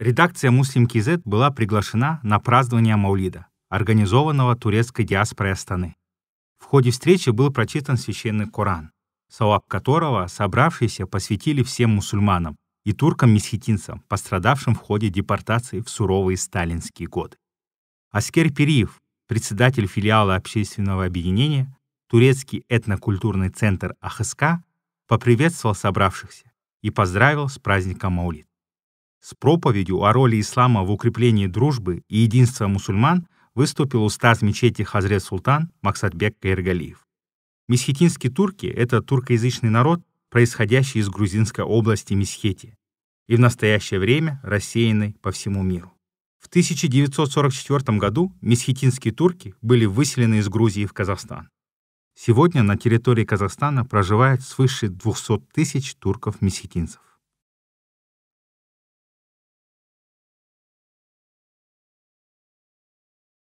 Редакция «Муслим Кизет» была приглашена на празднование Маулида, организованного турецкой диаспорой Астаны. В ходе встречи был прочитан священный Коран, салаб которого собравшиеся посвятили всем мусульманам и туркам-месхетинцам, пострадавшим в ходе депортации в суровые сталинские годы. Аскер Периев, председатель филиала общественного объединения, турецкий этнокультурный центр АХСК, поприветствовал собравшихся и поздравил с праздником Маулид. С проповедью о роли ислама в укреплении дружбы и единства мусульман выступил устаз мечети Хазрет Султан Максатбек Каиргалиев. Месхетинские турки — это туркоязычный народ, происходящий из грузинской области Месхети, и в настоящее время рассеянный по всему миру. В 1944 году месхетинские турки были выселены из Грузии в Казахстан. Сегодня на территории Казахстана проживает свыше 200 тысяч турков-месхетинцев.